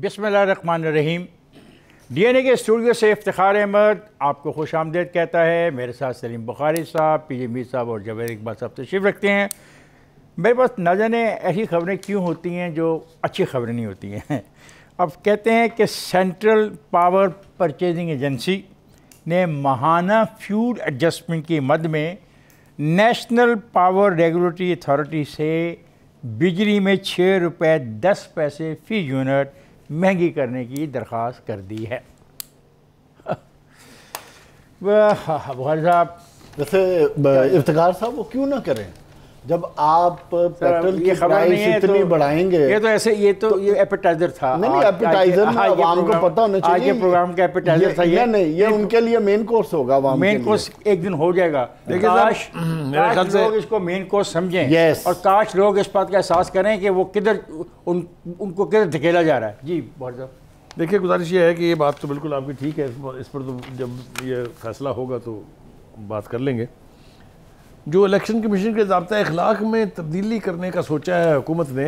बिसमान Rahim D N A के studio से इफ्तार अहमद आपको खुश आमदेद कहता है मेरे साथ सलीम बुखारी साहब पी जी मीर साहब और जवेद इकबाल साहब तशीफ रखते हैं मेरे पास नजर ऐसी खबरें क्यों होती हैं जो अच्छी खबरें नहीं होती हैं अब कहते हैं कि सेंट्रल पावर परचेजिंग एजेंसी ने महाना फ्यूड एडजस्टमेंट की मद में नेशनल पावर रेगुलेटरी अथॉरिटी से बिजली में छः रुपये दस पैसे फ़ी यूनिट महंगी करने की दरख्वास्त कर दी है वाह साहब वैसे इफ्तार साहब वो क्यों ना करें जब आप पेट्रोल की प्राइस इतनी तो, बढ़ाएंगे ये तो ऐसे ये तो, तो ये एपेटाइजर था नहीं नहीं एपेटाइजर में आवाम को पता होना चाहिए आज ये प्रोग्राम का एपेटाइजर था ये नहीं ये उनके लिए मेन कोर्स होगा आवाम मेन कोर्स एक दिन हो जाएगा देखिए काश मेरे ख्याल से लोग इसको मेन कोर्स समझें और काश लोग इस बात का एहसास करें कि वो किधर उनको किधर धकेला जा रहा है जी बहुत देखिए गुजारिश ये है कि ये बात तो बिल्कुल आपकी ठीक है इस पर तो जब ये फैसला होगा तो बात कर लेंगे जो इलेक्शन कमीशन के जबता अखलाक में तब्दीली करने का सोचा है हुकूमत ने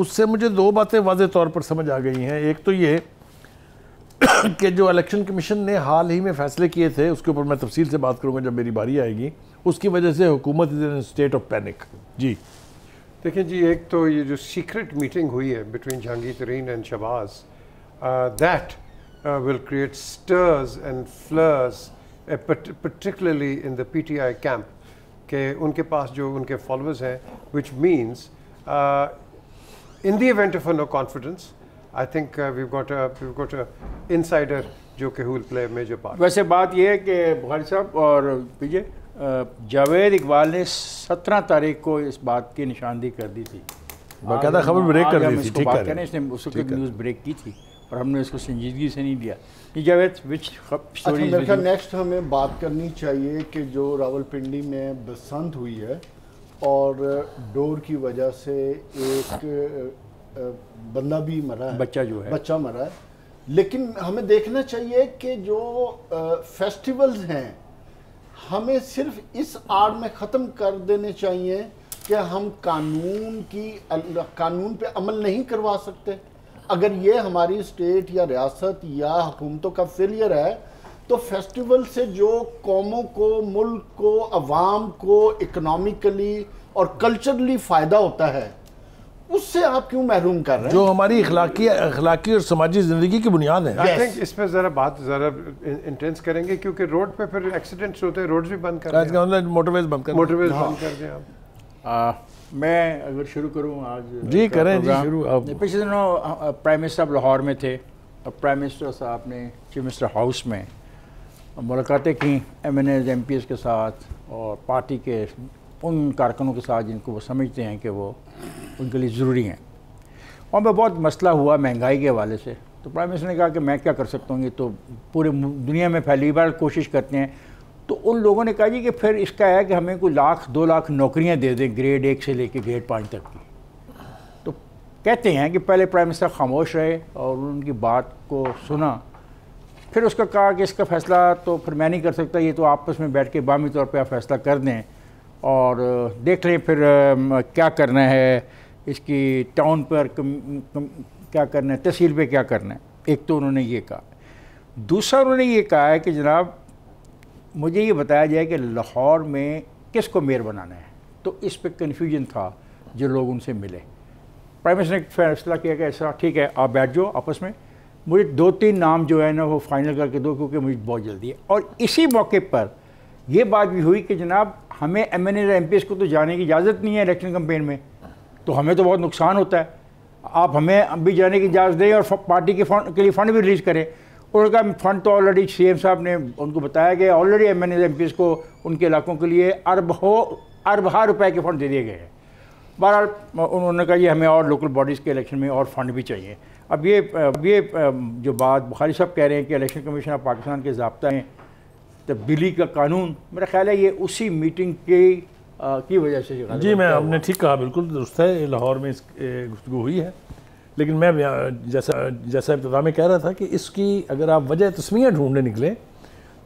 उससे मुझे दो बातें वाज तौर पर समझ आ गई हैं एक तो ये कि जो इलेक्शन कमीशन ने हाल ही में फ़ैसले किए थे उसके ऊपर मैं तफसील से बात करूँगा जब मेरी बारी आएगी उसकी वजह से हुकूमत is in state of panic जी देखिए जी एक तो ये जो सीक्रेट मीटिंग हुई है between Jahangir Tareen and Shahbaz that will create stirs and flares particularly in the PTI camp कि उनके पास जो उनके फॉलोअर्स हैं which means in the event of no confidence I think we got we got insider जो कि हुल प्ले मेजर पार्ट वैसे बात यह है कि बुखारी साहब और विजय uh, जावेद इकबाल ने सत्रह तारीख को इस बात की निशानदेही कर दी थी बाकायदा खबर ब्रेक कर दी थी ठीक है इसने उस न्यूज़ ब्रेक की थी और हमने इसको संजीदगी से नहीं दिया जावेद विच स्टोरी अच्छा, नेक्स्ट हमें बात करनी चाहिए कि जो रावलपिंडी में बसंत हुई है और डोर की वजह से एक बंदा भी मरा है बच्चा जो है बच्चा मरा है लेकिन हमें देखना चाहिए कि जो फेस्टिवल्स हैं हमें सिर्फ इस आड़ में ख़त्म कर देने चाहिए कि हम कानून की कानून पे अमल नहीं करवा सकते अगर ये हमारी स्टेट या रियासत या हुकूमतों का फेलियर है तो फेस्टिवल से जो कौमों को मुल्क को अवाम को इकनॉमिकली और कल्चरली फ़ायदा होता है उससे आप क्यों महरूम कर रहे हैं जो हमारी इखलाकी अखलाकी और समाजी ज़िंदगी की बुनियाद है आई थिंक इसमें ज़रा बात ज़रा इंटेंस करेंगे क्योंकि रोड पे फिर एक्सीडेंट्स होते हैं रोड्स भी बंद कर मोटरवेज बंद कर मोटरवेज बंद कर दें आप हाँ। मैं अगर शुरू करूं आज जी करें जी शुरू पिछले दिनों प्राइम मिनिस्टर साहब लाहौर में थे और प्राइम मिनिस्टर साहब ने चीफ मिनिस्टर हाउस में मुलाकातें की M N As M P S के साथ और पार्टी के उन कारकनों के साथ जिनको वो समझते हैं कि वो उनके लिए ज़रूरी हैं और मैं बहुत मसला हुआ महंगाई के हवाले से तो प्राइम मिनिस्टर ने कहा कि मैं क्या कर सकता हूँ ये तो पूरे दुनिया में फैली बार कोशिश करते हैं तो उन लोगों ने कहा जी कि फिर इसका है कि हमें कोई लाख दो लाख नौकरियां दे दें ग्रेड एक से लेकर ग्रेड पाँच तक की तो कहते हैं कि पहले प्राइम मिनिस्टर खामोश रहे और उनकी बात को सुना फिर उसका कहा कि इसका फ़ैसला तो फिर मैं नहीं कर सकता ये तो आपस में बैठ के बामी तौर पर आप फैसला कर दें और देख लें फिर क्या करना है इसकी टाउन पर कम, कम, क्या करना है तहसील पर क्या करना है एक तो उन्होंने ये कहा दूसरा उन्होंने ये कहा है कि जनाब मुझे ये बताया जाए कि लाहौर में किस को मेयर बनाना है तो इस पर कन्फ्यूजन था जो लोग उनसे मिले प्राइम मिनिस्टर ने फैसला किया कि ऐसा ठीक है आप बैठ जाओ आपस में मुझे दो तीन नाम जो है ना वो फाइनल करके दो क्योंकि मुझे बहुत जल्दी है और इसी मौके पर ये बात भी हुई कि जनाब हमें एम एन एम को तो जाने की इजाज़त नहीं है इलेक्शन कम्पेन में तो हमें तो बहुत नुकसान होता है आप हमें भी जाने की इजाज़त दें और पार्टी के फंड के लिए फ़ंड भी रिलीज़ करें उन्होंने कहा फंड तो ऑलरेडी सीएम साहब ने उनको बताया गया ऑलरेडी एम एन को उनके इलाकों के लिए अरब हो अरबहा रुपए के फंड दे दिए गए हैं बहरहाल उन्होंने कहा ये हमें और लोकल बॉडीज़ के इलेक्शन में और फंड भी चाहिए अब ये अब ये जो बात बुखारी साहब कह रहे हैं कि इलेक्शन कमीशन ऑफ पाकिस्तान के जबता हैं तब्दीली का कानून मेरा ख्याल है ये उसी मीटिंग के आ, की वजह से जी मैं हमने ठीक कहा बिल्कुल दुरुस्त है लाहौर में इस गुफ्तु हुई है लेकिन मैं जैसा जैसा इब्तदा में कह रहा था कि इसकी अगर आप वजह तस्मियाँ ढूंढने निकलें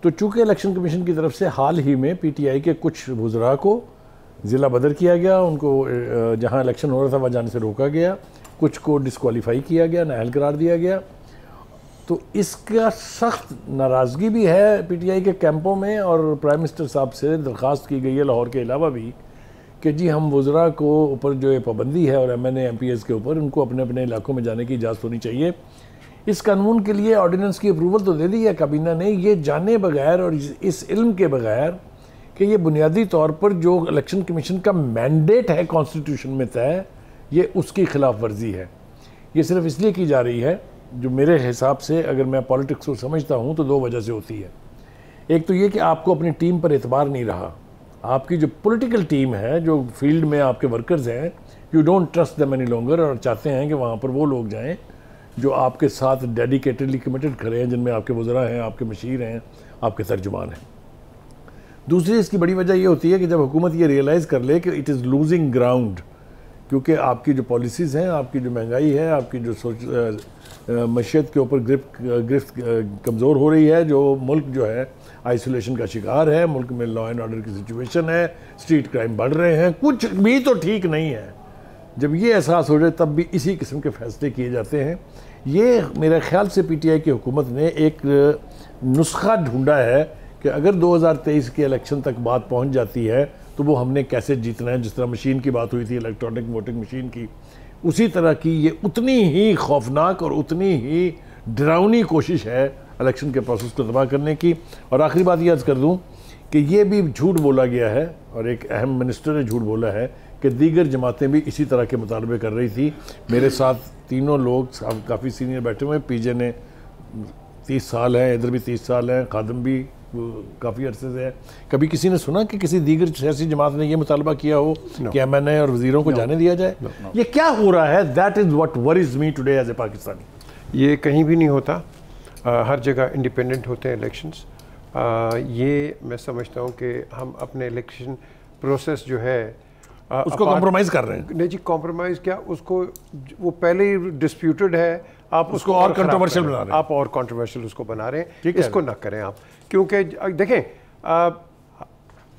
तो चूँकि इलेक्शन कमीशन की तरफ से हाल ही में पीटीआई के कुछ वजरा को ज़िला बदर किया गया उनको जहाँ इलेक्शन हो रहा था वहाँ जाने से रोका गया कुछ को डिसकॉलीफाई किया गया नाहल करार दिया गया तो इसका सख्त नाराज़गी भी है आई के कैंपों में और प्राइम मिनिस्टर साहब से दरख्वास्त की गई है लाहौर के अलावा भी कि जी हम वज्रा को ऊपर जो पाबंदी है और M N M P S के ऊपर उनको अपने अपने इलाकों में जाने की इजाज़त होनी चाहिए इस कानून के लिए ऑर्डिनेंस की अप्रूवल तो दे दी है काबीना ने ये जाने बगैर और इस इल्म के बगैर कि ये बुनियादी तौर पर जो इलेक्शन कमीशन का मैंडेट है कॉन्स्टिट्यूशन में तय ये उसकी खिलाफ वर्जी है ये सिर्फ इसलिए की जा रही है जो मेरे हिसाब से अगर मैं पॉलिटिक्स को समझता हूँ तो दो वजह से होती है एक तो ये कि आपको अपनी टीम पर एतबार नहीं रहा आपकी जो पॉलिटिकल टीम है जो फील्ड में आपके वर्कर्स हैं you don't trust them any longer और चाहते हैं कि वहाँ पर वो लोग जाएँ जो आपके साथ डेडिकेटेडली कमिटेड खड़े हैं जिनमें आपके वज़रा हैं आपके मशीर हैं आपके तर्जुमान हैं दूसरी इसकी बड़ी वजह यह होती है कि जब हुकूमत ये रियलाइज़ कर ले कि इट इज़ लूजिंग ग्राउंड क्योंकि आपकी जो पॉलिसीज़ हैं आपकी जो महंगाई है आपकी जो सोच मैशत के ऊपर ग्रिप ग्रिफ्त कमज़ोर हो रही है जो मुल्क जो है आइसोलेशन का शिकार है मुल्क में लॉ एंड ऑर्डर की सिचुएशन है स्ट्रीट क्राइम बढ़ रहे हैं कुछ भी तो ठीक नहीं है जब ये एहसास हो जाए तब भी इसी किस्म के फैसले किए जाते हैं ये मेरे ख्याल से पीटीआई की हुकूमत ने एक नुस्खा ढूंढा है कि अगर 2023 के इलेक्शन तक बात पहुंच जाती है तो वो हमने कैसे जीतना है जिस तरह मशीन की बात हुई थी इलेक्ट्रॉनिक वोटिंग मशीन की उसी तरह की ये उतनी ही खौफनाक और उतनी ही डरावनी कोशिश है इलेक्शन के प्रोसेस को तबाह करने की और आखिरी बात याद कर दूँ कि ये भी झूठ बोला गया है और एक अहम मिनिस्टर ने झूठ बोला है कि दीगर जमातें भी इसी तरह के मुतालबे कर रही थी मेरे साथ तीनों लोग काफ़ी सीनियर बैठे हुए हैं पीजे ने तीस साल हैं इधर भी तीस साल हैं खादम भी काफ़ी अरसे से है कभी किसी ने सुना कि किसी दीगर सियासी जमात ने यह मुतालबा किया हो no. कि एम एन ए और वजीरों को no. जाने दिया जाए no. ये क्या हो रहा है that is what is me today as a Pakistani ये कहीं भी नहीं होता आ, हर जगह इंडिपेंडेंट होते हैं इलेक्शंस ये मैं समझता हूँ कि हम अपने इलेक्शन प्रोसेस जो है आ, उसको कॉम्प्रोमाइज़ कर रहे हैं नहीं जी कॉम्प्रोमाइज़ क्या उसको वो पहले ही डिस्प्यूटेड है आप उसको, और कंट्रोवर्शियल बना रहे हैं आप और कंट्रोवर्शियल उसको बना रहे हैं इसको ना करें आप क्योंकि देखें आप,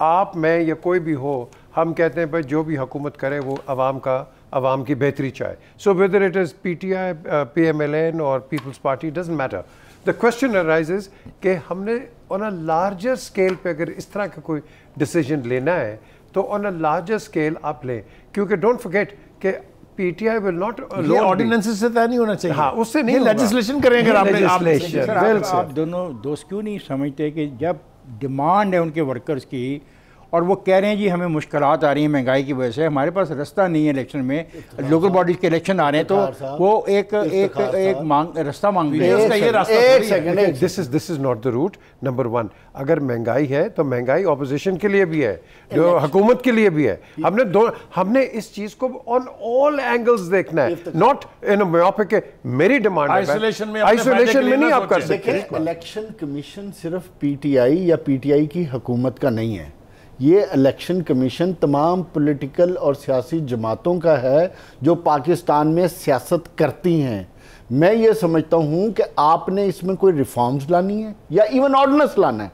आप मैं या कोई भी हो हम कहते हैं भाई जो भी हुकूमत करे वो आवाम का आवाम की बेहतरी चाहे so whether it is P T I P M L N और people's party doesn't matter the question arises कि हमने ऑन अ लार्जर स्केल पे अगर इस तरह का कोई डिसीजन लेना है तो ऑन अ लार्जर स्केल आप लें क्योंकि डोंट फॉरगेट कि पीटीआई विल नॉट ये ऑर्डिनेंसेस से तय नहीं होना चाहिए हाँ उससे नहीं लेजिस्लेशन करेंगे आपने आप दोनों दोस्त क्यों नहीं समझते कि जब डिमांड है उनके वर्कर्स की और वो कह रहे हैं जी हमें मुश्किल आ रही हैं महंगाई की वजह से हमारे पास रास्ता नहीं है इलेक्शन में लोकल बॉडीज के इलेक्शन आ रहे हैं तो वो एक एक एक मांग रास्ता मांग रही this is this is not the route number one अगर महंगाई है तो महंगाई ऑपोजिशन के लिए भी है जो हुकूमत के लिए भी है हमने दो हमने इस चीज को ऑन ऑल एंगल्स देखना है नॉट इन के मेरी डिमांड आइसोलेशन में आइसोलेशन में नहीं आप कर सकते इलेक्शन कमीशन सिर्फ पीटीआई या पीटीआई की हुकूमत का नहीं है ये इलेक्शन कमीशन तमाम पॉलिटिकल और सियासी जमातों का है जो पाकिस्तान में सियासत करती हैं मैं ये समझता हूँ कि आपने इसमें कोई रिफॉर्म्स लानी है या इवन ऑर्डनेंस लाना है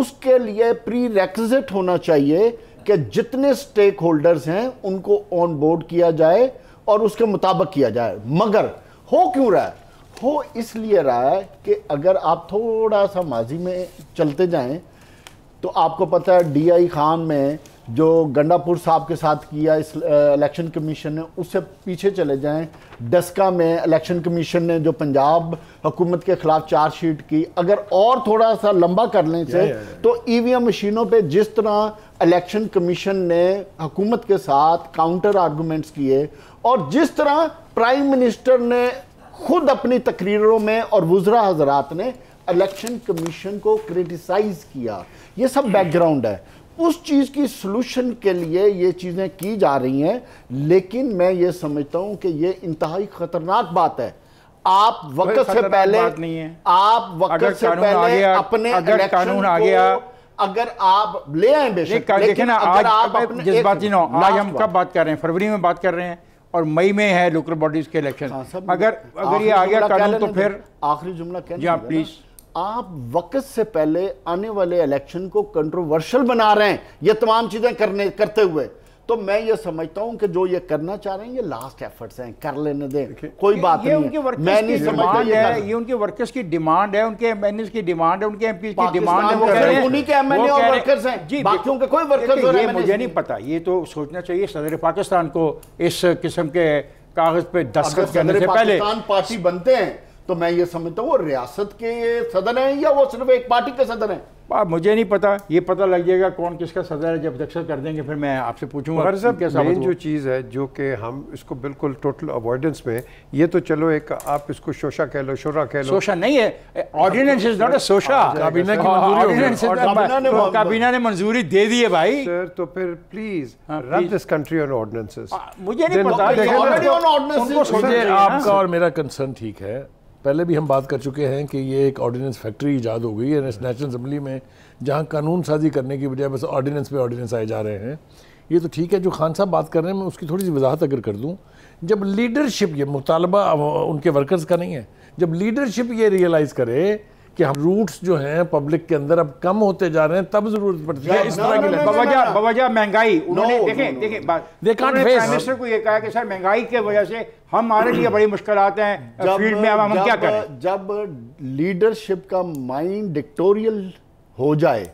उसके लिए प्री रेक्जिट होना चाहिए कि जितने स्टेक होल्डर्स हैं उनको ऑन बोर्ड किया जाए और उसके मुताबिक किया जाए मगर हो क्यों रहा है हो इसलिए रहा है कि अगर आप थोड़ा सा माजी में चलते जाएं तो आपको पता है डीआई खान में जो गंडापुर साहब के साथ किया इस इलेक्शन कमीशन ने उससे पीछे चले जाएं डस्का में इलेक्शन कमीशन ने जो पंजाब हुकूमत के खिलाफ चार्जशीट की अगर और थोड़ा सा लंबा कर से या, तो ईवीएम e मशीनों पे जिस तरह इलेक्शन कमीशन ने हुकूमत के साथ काउंटर आर्गूमेंट्स किए और जिस तरह प्राइम मिनिस्टर ने खुद अपनी तकरीरों में और वज़रा हजरात ने इलेक्शन कमीशन को क्रिटिसाइज किया ये सब बैकग्राउंड है उस चीज़ की सोल्यूशन के लिए ये चीज़ें की जा रही हैं लेकिन मैं ये समझता हूँ कि ये इंतहाई ख़तरनाक बात है आप वक्त से पहले नहीं है आप वक्त से पहले अपने अगर कानून आ गया अगर आप ले आए बेशक लेकिन ना आप अपने जज्बाती ना आज हम कब बात कर रहे हैं फरवरी में बात कर रहे हैं और मई में है लोकल बॉडीज के इलेक्शन हाँ, अगर अगर ये आ गया कानून तो फिर आखिरी जुमला जी प्लीज़ हाँ, आप वक्त से पहले आने वाले इलेक्शन को कंट्रोवर्शियल बना रहे हैं ये तमाम चीज़ें करने करते हुए तो मैं ये समझता हूं कि जो ये करना चाह रहे हैं ये लास्ट एफर्ट्स हैं कर लेने दें कोई बात ये नहीं है मैं नहीं समझता ये, है, ये उनके वर्कर्स की डिमांड है उनके एमएनएस की डिमांड है उनके एमपी की डिमांड है वो कह रहे हैं उन्हीं के एमएनए और वर्कर्स हैं जी बाकियों के कोई वर्कर्स और एमएनए मुझे नहीं पता ये तो सोचना चाहिए सदर पाकिस्तान को इस किस्म के कागज पे दस्तखत करने से पहले पाकिस्तान पार्टी बनते हैं तो मैं ये समझता हूँ वो रियासत के सदन है या वो सिर्फ एक पार्टी के सदन है आ, मुझे नहीं पता ये पता लग जाएगा कौन किसका सदर है जब अध्यक्ष कर देंगे फिर मैं आपसे पूछूंगा साहब मेन जो चीज़ है जो कि हम इसको बिल्कुल टोटल अवॉइडेंस में ये तो चलो एक आप इसको शोशा कह लो शोरा कह लो शोशा नहीं है ऑर्डिनेंस इज नॉट अ शोशा काबीना ने मंजूरी दे दी है भाई सर तो फिर please run this country on ordinances मुझे नहीं पता हाँ। आपका और मेरा कंसर्न ठीक है पहले भी हम बात कर चुके हैं कि ये एक ऑर्डिनेंस फैक्ट्री ईजाद हो गई है नेशनल असम्बली में जहाँ कानून साजी करने की बजाय बस ऑर्डिनेंस पे ऑर्डिनेंस आए जा रहे हैं ये तो ठीक है जो खान साहब बात कर रहे हैं मैं उसकी थोड़ी सी वजाहत अगर कर दूँ जब लीडरशिप ये मुतालबा उनके वर्कर्स का नहीं है जब लीडरशिप ये रियलाइज़ करे कि हम रूट्स जो हैं पब्लिक के अंदर अब कम होते जा रहे हैं तब जरूरत पड़ती है इस तरह की महंगाई उन्होंने देखें देखें मिनिस्टर को ये कहा कि सर महंगाई की वजह से हमारे लिए बड़ी मुश्किल आते हैं फील्ड में हम क्या करें जब लीडरशिप का माइंड डिक्टोरियल हो जाए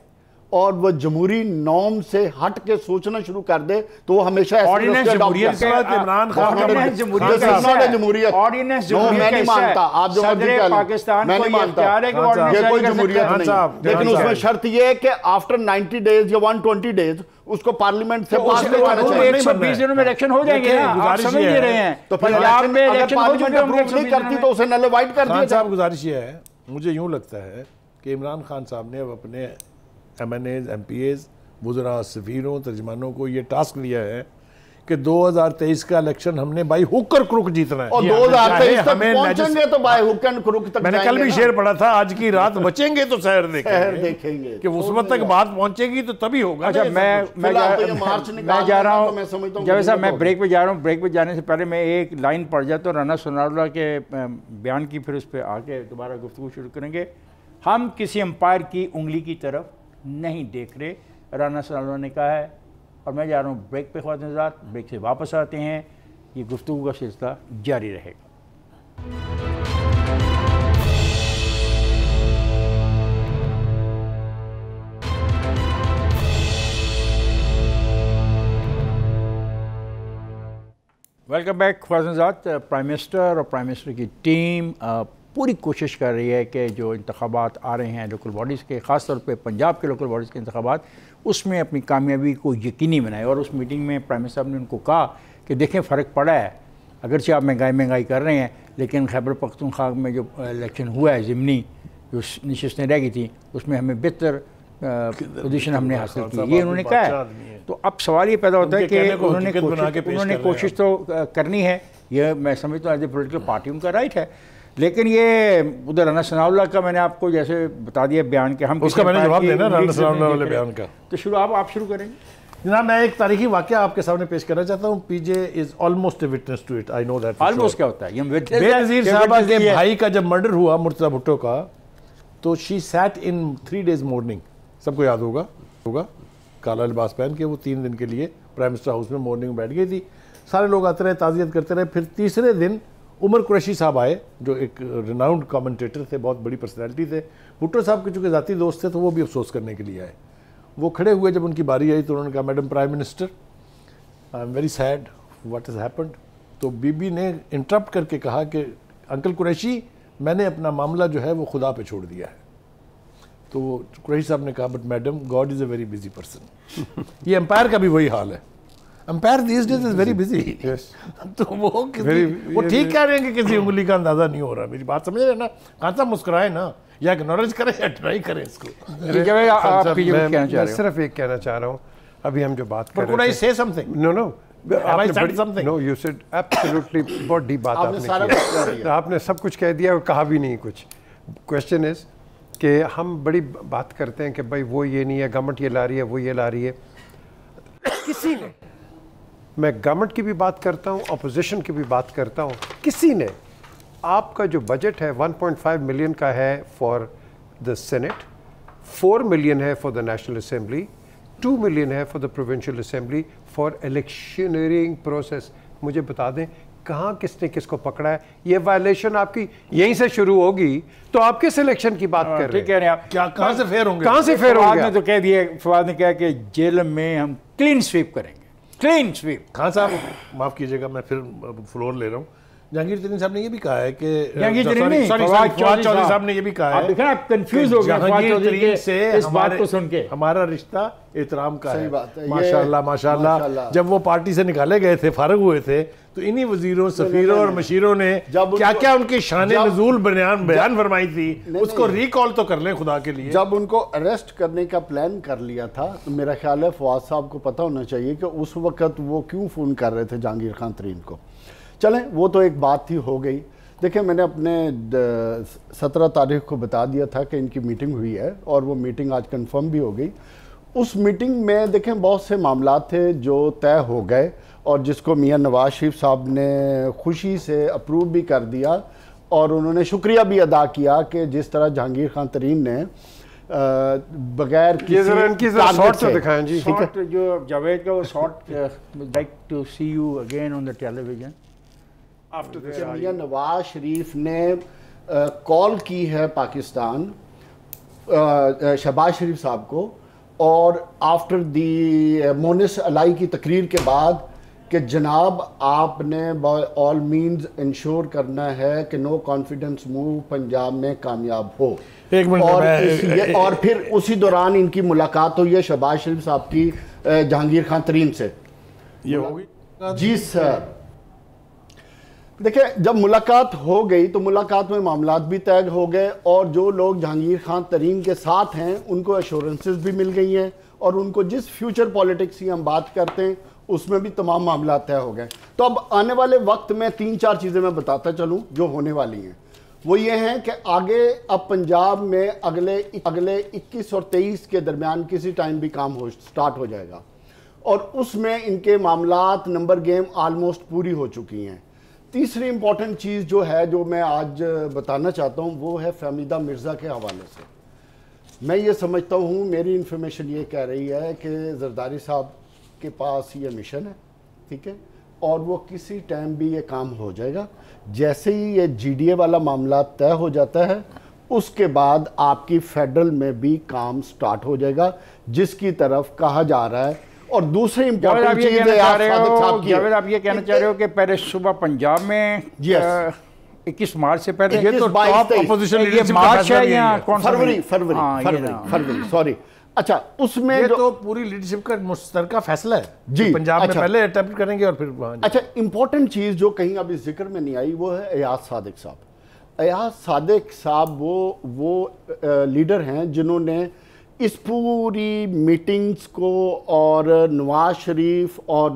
और वो जमहूरी नॉम से हट के सोचना शुरू कर दे तो वो हमेशा लेकिन उसमें शर्त यह है कि आफ्टर नाइनटी डेज या वन ट्वेंटी डेज उसको पार्लियामेंट से पास तो करवाना चाहिए एक सौ बीस दिनों में इलेक्शन हो जाएंगे समझ ही रहे हैं तो पंजाब में इलेक्शन पार्लियामेंट अप्रूव नहीं करती तो उसे नलिवाइड कर दिया साहब गुजारिश ये है मुझे यूं लगता है कि इमरान खान साहब ने अब अपने M N As M P As वजरा सफ़ीरों तर्जमानों को ये टास्क लिया है कि 2023 का इलेक्शन हमने बाई हुक और क्रुक जीतना है और 2023 हमें पहुंचेंगे तो बाई हुक एंड क्रुक तक मैंने कल भी शेर पढ़ा था आज की रात बचेंगे तो शहर देखेंगे शहर देखेंगे कि उस वक्त तक बात पहुंचेगी तो तभी होगा अच्छा मैं मैं मार्च तो मैं जा रहा हूँ तो जब ऐसा मैं ब्रेक पे जा रहा हूँ ब्रेक पे जाने से पहले मैं एक लाइन पढ़ जाता हूँ राना सोनावला के बयान की फिर उस पर आके दोबारा गुफ्तु शुरू करेंगे हम किसी अंपायर की उंगली की तरफ नहीं देख रहे राना सलाना ने कहा है और मैं जा रहा हूँ ब्रेक पे खुद नजात ब्रेक से वापस आते हैं ये गुफ्तु का सिलसिला जारी रहेगा वेलकम बैक आजाद प्राइम मिनिस्टर और प्राइम मिनिस्टर की टीम पूरी कोशिश कर रही है कि जो इंतबात आ रहे हैं लोकल बॉडीज़ के ख़ास तौर पर पंजाब के लोकल बॉडीज़ के इंतबात उसमें अपनी कामयाबी को यकीनी बनाए और उस मीटिंग में प्राइम मिनिस्टर साहब ने उनको कहा कि देखें फ़र्क पड़ा है अगरचे आप महंगाई महंगाई कर रहे हैं लेकिन खैबर पख्तनख्वा में जो इलेक्शन हुआ है ज़मनी जो नशस्तें रह गई थी उसमें हमें बेहतर पोजीशन हमने हासिल की ये उन्होंने तो कहा है तो अब सवाल ये पैदा होता है कि उन्होंने उन्होंने कोशिश तो करनी है यह मैं समझता हूँ एज ए पोलिटिकल पार्टी उनका राइट है लेकिन ये उधर राना सनाउल्ला का मैंने आपको जैसे बता दिया बयान के हम उसका मैंने जवाब देना वाले बयान का तो शुरू आप आप शुरू करेंगे जनाब मैं एक तारीखी वाक्य आपके सामने पेश करना चाहता हूँ PJ is almost a witness to it I know that almost क्या होता है बेनजीर साहब के भाई का जब मर्डर हुआ मुर्तजा भुट्टो का तो she sat in three days morning सबको याद होगा होगा काला लिबास पहन के वो तीन दिन के लिए प्राइम मिनिस्टर हाउस में मॉर्निंग बैठ गई थी सारे लोग आते रहे ताज़ियत करते रहे फिर तीसरे दिन उमर कुरैशी साहब आए जो एक रिनाउंड कमेंटेटर थे बहुत बड़ी पर्सनैलिटी थे भुट्टो साहब के चूँकि ज़ाती दोस्त थे तो वो भी अफसोस करने के लिए आए वो खड़े हुए जब उनकी बारी आई तो उन्होंने कहा madam prime minister I am very sad what is happened तो बीबी ने इंटरप्ट करके कहा कि अंकल कुरैशी मैंने अपना मामला जो है वो खुदा पे छोड़ दिया है तो कुरैशी साहब ने कहा but madam God is a very busy person ये एम्पायर का भी वही हाल है umpire these days is very busy तो वो किसी वो ठीक कह रहे हैं कि किसी उंगली का अंदाजा नहीं हो रहा मेरी बात समझ रहे ना कहाँ मुस्कुराए ना या इग्नोरेंस करें या ट्राई करें इसको मैं हाँ, सिर्फ एक कहना चाह रहा हूँ अभी हम जो बात कर रहे से something no no no you said absolutely बहुत डीप बात आपने आपने, तो आपने सब कुछ कह दिया और कहा भी नहीं कुछ क्वेश्चन इज कि हम बड़ी बात करते हैं कि भाई वो ये नहीं है गवर्नमेंट ये ला रही है वो ये ला रही है किसी ने मैं गवर्नमेंट की भी बात करता हूँ अपोजिशन की भी बात करता हूँ किसी ने आपका जो बजट है 1.5 मिलियन का है फॉर द सेनेट 4 मिलियन है for the national assembly 2 million है for the provincial assembly for electioneering process मुझे बता दें कहाँ किसने किसको पकड़ा है ये वायलेशन आपकी यहीं से शुरू होगी तो आप किस इलेक्शन की बात आ, हाँ, कर रहे हैं ठीक है आप क्या कहाँ से फेर हाँ, होंगे कहाँ से फेर होंगे तो कह दिया फवाद ने कहा कि जेल में हम क्लीन स्वीप करेंगे क्लीन स्वीप खान साहब माफ़ कीजिएगा मैं फिर फ्लोर ले रहा हूँ जहांगीर तरीन साहब ने ये भी कहा है कि जहांगीर तरीन नहीं फवाद चौधरी साहब ने ये भी कहा है आप देखा आप कंफ्यूज हो गए फवाद चौधरी से इस बात को सुन के हमारा रिश्ता इतराम का है माशाल्लाह माशाल्लाह जब वो पार्टी से निकाले गए थे फारग हुए थे तो इन्हीं वजीरों तो सफीरों और मशीरों ने क्या क्या उनकी शान नजूल बयान बयान फरमाई थी उसको रिकॉल तो कर लें खुदा के लिए जब उनको अरेस्ट करने का प्लान कर लिया था तो मेरा ख्याल है फवाद साहब को पता होना चाहिए कि उस वक्त वो क्यों फ़ोन कर रहे थे जहांगीर खान तरीन को चलें वो तो एक बात ही हो गई देखिए मैंने अपने सत्रह तारीख को बता दिया था कि इनकी मीटिंग हुई है और वो मीटिंग आज कंफर्म भी हो गई उस मीटिंग में देखें बहुत से मामला थे जो तय हो गए और जिसको मियाँ नवाज शरीफ साहब ने खुशी से अप्रूव भी कर दिया और उन्होंने शुक्रिया भी अदा किया कि जिस तरह जहांगीर खान तरीन ने बगैर जो जावेद का वो short like to see you again on the television Nawaz Sharif ने कॉल की है पाकिस्तान शहबाज शरीफ साहब को और आफ्टर दी मोनिस अलाई की तकरीर के बाद कि जनाब आपने बाय ऑल मींस इंश्योर करना है कि नो कॉन्फिडेंस मूव पंजाब में कामयाब हो एक मिनट और, ए, और फिर उसी दौरान इनकी मुलाकात हुई है शहबाज शरीफ साहब की जहांगीर खान तरीन से ये होगी जी सर देखिए जब मुलाकात हो गई तो मुलाकात में मामला भी तय हो गए और जो लोग जहांगीर खान तरीन के साथ हैं उनको एश्योरेंसेज भी मिल गई हैं और उनको जिस फ्यूचर पॉलिटिक्स की हम बात करते हैं उसमें भी तमाम मामला तय हो गए तो अब आने वाले वक्त में तीन चार चीज़ें मैं बताता चलूँ जो होने वाली हैं वो ये हैं कि आगे अब पंजाब में अगले अगले इक्कीस और तेईस के दरमियान किसी टाइम भी काम हो स्टार्ट हो जाएगा और उसमें इनके मामला नंबर गेम आलमोस्ट पूरी हो चुकी हैं तीसरी इम्पॉर्टेंट चीज़ जो है जो मैं आज बताना चाहता हूँ वो है फहमीदा मिर्ज़ा के हवाले से मैं ये समझता हूँ मेरी इन्फॉर्मेशन ये कह रही है कि जरदारी साहब के पास ये मिशन है ठीक है और वो किसी टाइम भी ये काम हो जाएगा जैसे ही ये जीडीए वाला मामला तय हो जाता है उसके बाद आपकी फेडरल में भी काम स्टार्ट हो जाएगा जिसकी तरफ कहा जा रहा है और दूसरी इम्पोर्टेंट चीज आप ये कहना चाह रहे हो कि पहले सुबह पंजाब में इक्कीस मार्च से पहले ये तो टॉप अपोजिशन ये मार्च है या कौन फरवरी फरवरी हाँ, फरवरी फरवरी सॉरी अच्छा उसमें ये तो पूरी लीडरशिप का का फैसला है जी पंजाब अच्छा, में पहले अटेम्प्ट करेंगे और फिर अच्छा इंपॉर्टेंट चीज़ जो कहीं अभी जिक्र में नहीं आई वो है अयाज सादिक साहब अयाज सादिक साहब वो वो लीडर हैं जिन्होंने इस पूरी मीटिंग्स को और नवाज शरीफ और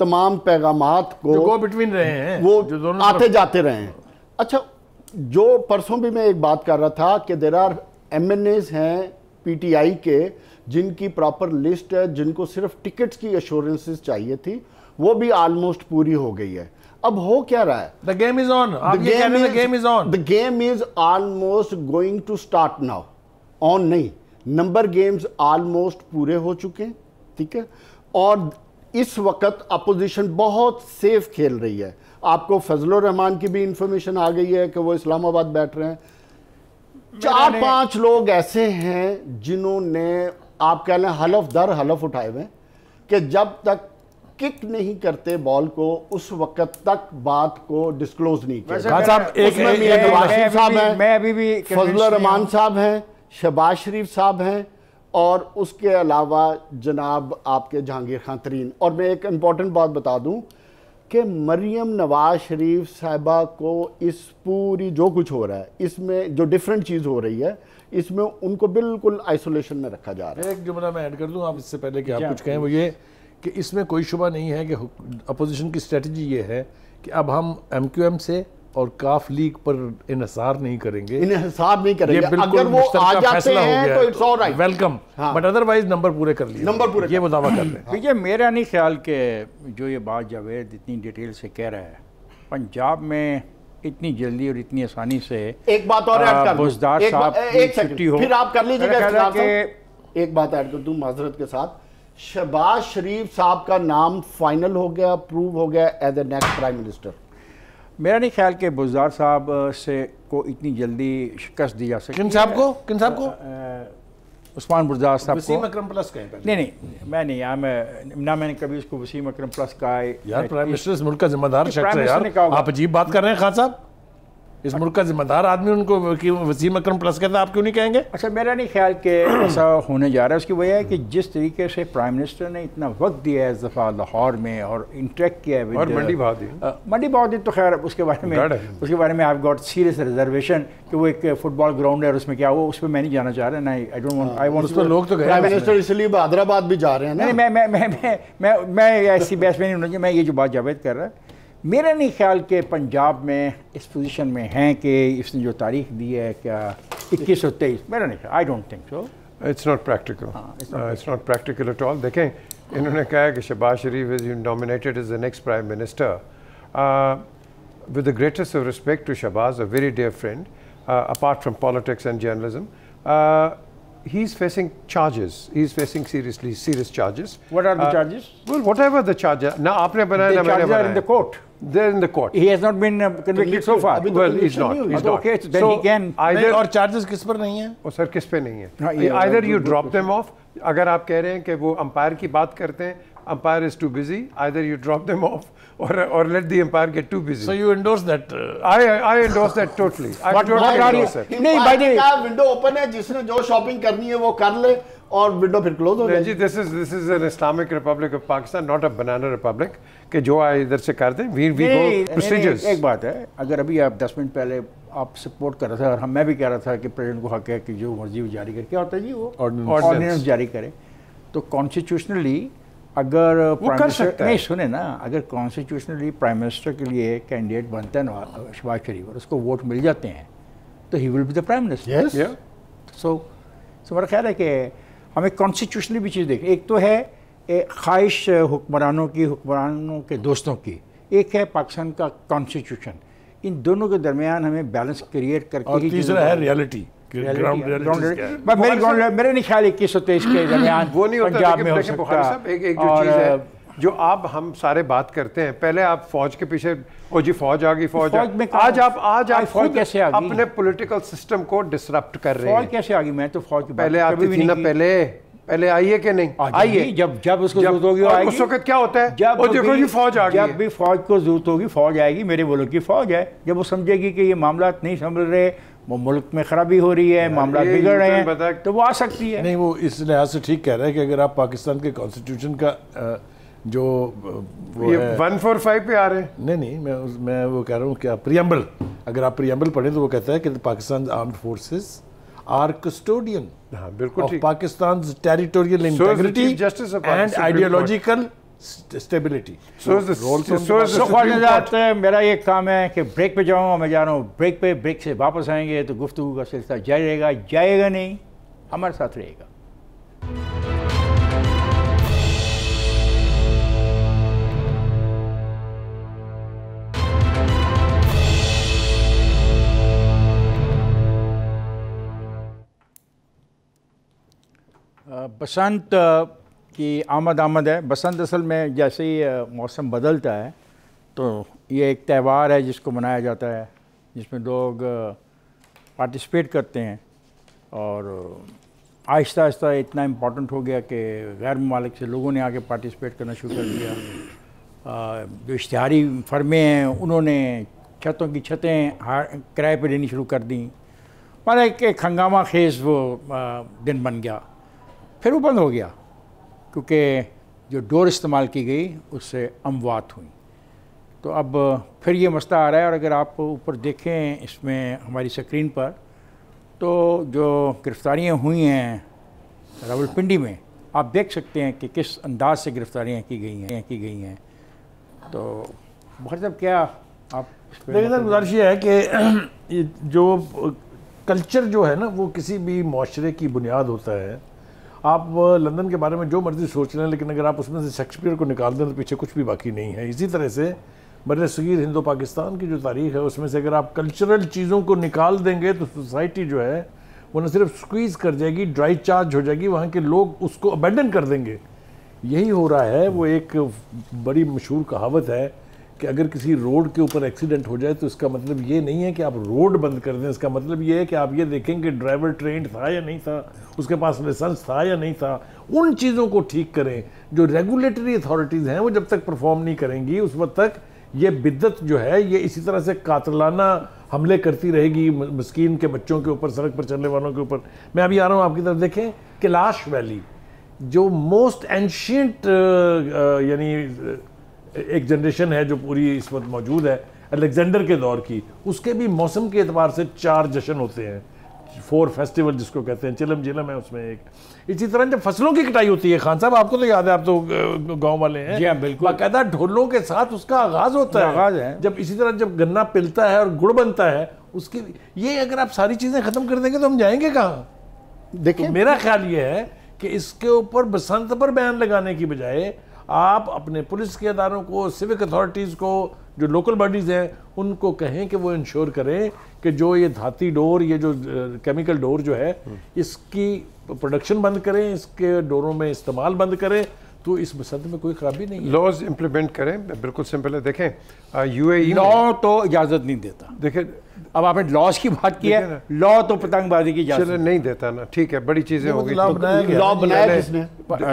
तमाम पैगाम को जो बिटवीन रहे हैं वो जो दोनों आते जाते रहे हैं अच्छा जो परसों भी मैं एक बात कर रहा था कि देर आर एम हैं पीटीआई के जिनकी प्रॉपर लिस्ट है जिनको सिर्फ टिकट्स की एश्योरेंसेस चाहिए थी वो भी ऑलमोस्ट पूरी हो गई है अब हो क्या रहा है the game is on the game is on the game is almost going to start now on नहीं नंबर गेम्स आलमोस्ट पूरे हो चुके हैं ठीक है और इस वक्त अपोजिशन बहुत सेफ खेल रही है आपको फजल रहमान की भी इंफॉर्मेशन आ गई है कि वो इस्लामाबाद बैठ रहे हैं चार पांच लोग ऐसे हैं जिन्होंने आप कह लें हलफ दर हलफ उठाए हुए कि जब तक किक नहीं करते बॉल को उस वक्त तक बात को डिस्क्लोज नहीं किया साहब एक, एक, एक, एक, एक, एक, एक, एक, मैं अभी भी फजल रहमान साहब हैं शहबाज शरीफ साहब हैं और उसके अलावा जनाब आपके जहांगीर खान तरीन और मैं एक इम्पॉर्टेंट बात बता दूं कि मरीम नवाज शरीफ साहबा को इस पूरी जो कुछ हो रहा है इसमें जो डिफरेंट चीज़ हो रही है इसमें उनको बिल्कुल आइसोलेशन में रखा जा रहा है एक जुमला मैं ऐड कर दूं आप इससे पहले कि आप कुछ कहें वो ये कि इसमें कोई शुबा नहीं है कि अपोजिशन की स्ट्रेटजी ये है कि अब हम एम से और काफ लीग पर इनहसार नहीं करेंगे इनहसार नहीं करेंगे अगर वो आ जाते हैं तो it's all right welcome but otherwise number पूरे कर लिए नंबर पूरे ये मुताबा कर रहे हैं देखिए मेरा नहीं ख्याल के जो ये बात जावेद इतनी डिटेल से कह रहा है पंजाब में इतनी जल्दी और इतनी आसानी से एक बात और ऐड कर एक, एक हो फिर आप कर लीजिएगा एक बात ऐड कर दूं माजरत के साथ शहबाज शरीफ साहब का नाम फाइनल हो गया अप्रूव हो गया as a next prime minister मेरा नहीं ख्याल कि बुजार साहब से को इतनी जल्दी शिकस्त दी जा सके किन साहब को किन साहब को उस्मान बुजार साहब को अक्रम प्लस कहें नहीं नहीं मैं नहीं यार मैं ना मैंने कभी उसको वसीम अक्रम प्लस कहा है यार प्राइम मिनिस्टर इस मुल्क का जिम्मेदार शख्स है यार आप अजीब बात कर रहे हैं खान साहब इस मुल्क का जिम्मेदार आदमी उनको कि वसीम अक्रम प्लस कहता आप क्यों नहीं कहेंगे अच्छा मेरा नहीं ख्याल कि ऐसा होने जा रहा है उसकी वजह है कि जिस तरीके से प्राइम मिनिस्टर ने इतना वक्त दिया है इस दफ़ा लाहौर में और इंटरेक्ट किया है और मंडी बहादुर मंडी बहादुर तो खैर उसके बारे में उसके बारे में आई गॉट सीरियस रिजर्वेशन कि वो एक फुटबॉल ग्राउंड है और उसमें क्या हुआ उस पर मैं नहीं जाना चाह रहा ना I don't want I want लोग तो प्राइम मिनिस्टर इसलिए हैदराबाद भी जा रहे हैं नहीं मैं मैं मैं मैं मैं ऐसी बहस में नहीं मैं ये जो बात जावेद कर रहा है मेरे नहीं ख्याल के पंजाब में इस पोजीशन में हैं कि इसने जो तारीख दी है क्या इक्कीस सौ तेईस मेरा नहीं I don't think so it's not practical it's not practical at all देखें इन्होंने कहा है कि Shahbaz Sharif is nominated is the next prime minister with the greatest of respect to Shahbaz a very dear friend apart from politics and journalism he is uh, uh, uh, facing charges he is facing seriously serious charges what are the uh, charges well whatever the charges na aapne banaya na maine banaya the charges are in the court there in the court. He has not been uh, convicted so far. Abhi Well, he's not. He's not. Okay, so then so he can. Either or charges kis par nahi hai oh sir kis pe nahi hai नहीं yeah, Either you drop them off. अगर आप कह रहे हैं कि वो umpire की बात करते हैं, umpire is too busy. Either you drop them off or, or let the umpire get too busy. So you endorse that? Uh, I, I endorse that totally. I but totally endorse it. नहीं भाई का window open है जिसने जो shopping करनी है वो कर और विंडो फिर क्लोज हो जी this is this is an Islamic republic of Pakistan not a banana republic कि जो आए इधर से कर दें वी वी गो प्रोसीजर्स एक बात है अगर अभी आप 10 मिनट पहले आप सपोर्ट कर रहे थे और हम मैं भी कह रहा था कि प्रेसिडेंट को हक है कि जो मर्जी वो जारी करके होता है जी वो ऑर्डिनेंस जारी करें तो कॉन्स्टिट्यूशनली अगर नहीं सुने ना अगर कॉन्स्टिट्यूशनली प्राइम मिनिस्टर के लिए कैंडिडेट बनते हैं नवाज शरीफ और उसको वोट मिल जाते हैं तो he will be the prime minister so so मेरा ख्याल है कि हमें कॉन्स्टिट्यूशनली भी चीज़ देख एक तो है ख्वाहिश हुक्मरानों की हुक्मरानों के दोस्तों की एक है पाकिस्तान का कॉन्स्टिट्यूशन इन दोनों के दरमियान हमें बैलेंस क्रिएट करके और तीसरा है रियलिटी मेरे नहीं ख्याल इक्कीस सौ तेईस के दरमियान पंजाब में हो सकता और जो आप हम सारे बात करते हैं पहले आप फौज के पीछे ओ जी फौज आ गई फौज, फौज में आज आप आज आप फौज कैसे आ गई अपने पॉलिटिकल सिस्टम को डिसरप्ट कर रहे हैं फौज कैसे आ गई मैं तो फौज पहले आती थी ना पहले पहले आइए कि नहीं आइए जब जब उसको जरूरत होगी उस वक्त क्या होता है जब और देखो जी फौज आ गई जब भी फौज को जरूरत होगी फौज आएगी मेरे मुल्क की फौज है जब वो समझेगी कि ये मामला नहीं संभल रहे वो मुल्क में खराबी हो रही है मामला बिगड़ रहे तो हैं तो वो आ सकती है नहीं वो इस लिहाज से ठीक कह रहे हैं कि अगर आप पाकिस्तान के कॉन्स्टिट्यूशन का जो वो ये वन फोर फाइव पे आ रहे हैं नहीं नहीं मैं मैं वो कह रहा हूँ क्या प्रियम्बल अगर आप प्रियम्बल पढ़ें तो वो कहता है कि Pakistan armed forces are custodian बिल्कुल of Pakistan territorial integrity justice and ideological stability मेरा एक काम है कि ब्रेक पे जाऊँगा मैं जा रहा हूँ ब्रेक पे ब्रेक से वापस आएंगे तो गुफ्तु का सिलसिला जारी रहेगा जाएगा नहीं हमारे साथ रहेगा बसंत की आमद आमद है बसंत असल में जैसे ही मौसम बदलता है तो ये एक त्यौहार है जिसको मनाया जाता है जिसमें लोग पार्टिसिपेट करते हैं और आहिस्ता आहिस्ता इतना इम्पोर्टेंट हो गया कि गैर ममालिक से लोगों ने आके पार्टिसिपेट करना शुरू कर दिया जो इश्तहारी फर्में हैं उन्होंने छतों की छतें किराए पर लेनी शुरू कर दी माना एक हंगामा खेज वो दिन बन गया फिर वो बंद हो गया क्योंकि जो डोर इस्तेमाल की गई उससे अमवात हुई तो अब फिर ये मसला आ रहा है और अगर आप ऊपर देखें इसमें हमारी स्क्रीन पर तो जो गिरफ़्तारियाँ हुई हैं रावलपिंडी में आप देख सकते हैं कि किस अंदाज से गिरफ़्तारियाँ की गई हैं की गई हैं तो बहुत जब क्या आप देखिए सर गुजारिश ये है कि जो कल्चर जो है ना वो किसी भी माशरे की बुनियाद होता है आप लंदन के बारे में जो मर्ज़ी सोच रहे हैं लेकिन अगर आप उसमें से शेक्सपियर को निकाल दें तो पीछे कुछ भी बाकी नहीं है इसी तरह से बर सगीर हिंदो पाकिस्तान की जो तारीख है उसमें से अगर आप कल्चरल चीज़ों को निकाल देंगे तो सोसाइटी जो है वो न सिर्फ स्क्वीज़ कर जाएगी ड्राई चार्ज हो जाएगी वहाँ के लोग उसको अबेंडन कर देंगे यही हो रहा है वो एक बड़ी मशहूर कहावत है कि अगर किसी रोड के ऊपर एक्सीडेंट हो जाए तो इसका मतलब ये नहीं है कि आप रोड बंद कर दें इसका मतलब ये है कि आप ये देखें कि ड्राइवर ट्रेन था या नहीं था उसके पास लाइसेंस था या नहीं था उन चीज़ों को ठीक करें जो रेगुलेटरी अथॉरिटीज़ हैं वो जब तक परफॉर्म नहीं करेंगी उस वक्त तक ये बिद्दत जो है ये इसी तरह से कातलाना हमले करती रहेगी मस्किन के बच्चों के ऊपर सड़क पर चलने वालों के ऊपर मैं अभी आ रहा हूँ आपकी तरफ देखें कैलाश वैली जो मोस्ट एंशियंट यानी एक जनरेशन है जो पूरी इस वक्त मौजूद है अलेक्जेंडर के दौर की उसके भी मौसम के एतबार से चार जश्न होते हैं फोर फेस्टिवल जिसको कहते हैं चिलम जिलम है उसमें एक इसी तरह जब फसलों की कटाई होती है खान साहब आपको तो याद है आप तो गांव वाले हैं जी हाँ, बिल्कुल बाकायदा ढोलों के साथ उसका आगाज होता है आगाज है जब इसी तरह जब गन्ना पिलता है और गुड़ बनता है उसकी ये अगर आप सारी चीज़ें ख़त्म कर देंगे तो हम जाएंगे कहाँ देखिए तो मेरा ख्याल ये है कि इसके ऊपर बसंत पर बैन लगाने की बजाय आप अपने पुलिस के अदारों को सिविक अथॉरिटीज़ को जो लोकल बॉडीज़ हैं उनको कहें कि वो इंश्योर करें कि जो ये धाती डोर ये जो केमिकल डोर जो है इसकी प्रोडक्शन बंद करें इसके डोरों में इस्तेमाल बंद करें तो इस मसद में कोई खराबी नहीं लॉज इम्प्लीमेंट करें बिल्कुल सिंपल है देखें यू ए लॉ तो इजाज़त नहीं देता देखें अब आपने लॉस की बात की है लॉ तो पतंगबाजी की चले नहीं देता ना ठीक है बड़ी चीजें तो होगी लॉ तो बनाया किसने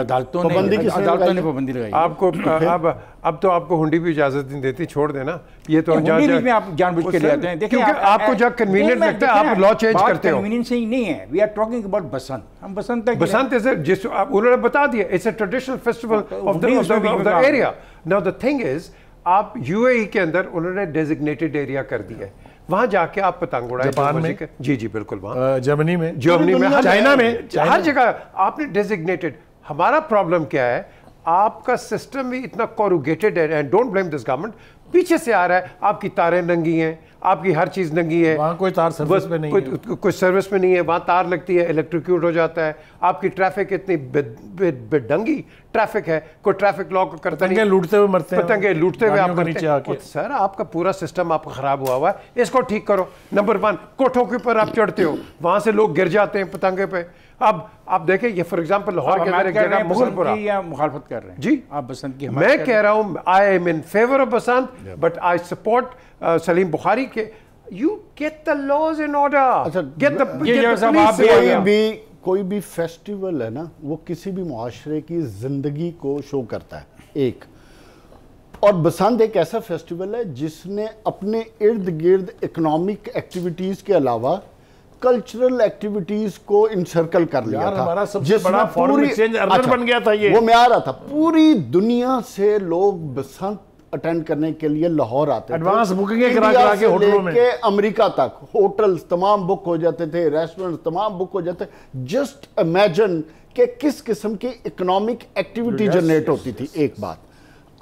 अदालतों ने अदालतों ने पाबंदी लगाई आपको अब अब तो आपको हुंडी भी इजाजत नहीं देती छोड़ देना ये तो में आप जानबूझ के ले आते हैं आपको जब कन्वीनियंट लगता है आप लॉ चेंज करते हो ही नहीं है we are talking about Basant हम बसंत तक बसंत इज जिस उन्होंने बता दिया it's a traditional festival of the area now the thing is आप यूएई e के अंदर उन्होंने डेजिग्नेटेड एरिया कर दिया है वहां जाके आप पतंग उड़ाए जापान में जी जी बिल्कुल वहां जर्मनी में जर्मनी में चाइना में हर जगह आपने डेजिग्नेटेड हमारा प्रॉब्लम क्या है आपका सिस्टम भी इतना कॉरुगेटेड है and don't blame this government पीछे से आ रहा है आपकी तारें नंगी हैं आपकी हर चीज़ नंगी है वहाँ कोई तार सर्विस में नहीं कोई, है कुछ सर्विस में नहीं है वहाँ तार लगती है इलेक्ट्रिक्यूट हो जाता है आपकी ट्रैफिक इतनी बेडंगी ट्रैफिक है कोई ट्रैफिक लॉक करता नहीं लूटते हुए मरते पतंगे लूटते हुए आप नीचे सर आपका पूरा सिस्टम आपका ख़राब हुआ हुआ है इसको ठीक करो नंबर वन कोठों के ऊपर आप चढ़ते हो वहाँ से लोग गिर जाते हैं पतंगे पे अब आप देखें ये फॉर एग्जांपल लाहौर के अंदर एक जगह मुगलपुरा या मुखालफत कर रहे हैं जी आप बसंत की मैं कह रहा हूं I am in favour of Basant but I support Salim Bukhari के you get the laws in order get the get the कोई भी फेस्टिवल है ना वो किसी भी माशरे की जिंदगी को शो करता है एक और बसंत एक ऐसा फेस्टिवल है जिसने अपने इर्द गिर्द इकोनॉमिक एक्टिविटीज़ के अलावा कल्चरल एक्टिविटीज को इनसर्कल कर लिया था सबसे बड़ा पूरी अच्छा, बन गया था ये वो मैं आ रहा था पूरी दुनिया से लोग बसंत अटेंड करने के लिए लाहौर आते एडवांस बुकिंग करा के होटलों में अमेरिका तक होटल्स तमाम बुक हो जाते थे रेस्टोरेंट तमाम बुक हो जाते जस्ट इमेजिन के किस किस्म की इकोनॉमिक एक्टिविटी जनरेट होती थी एक बात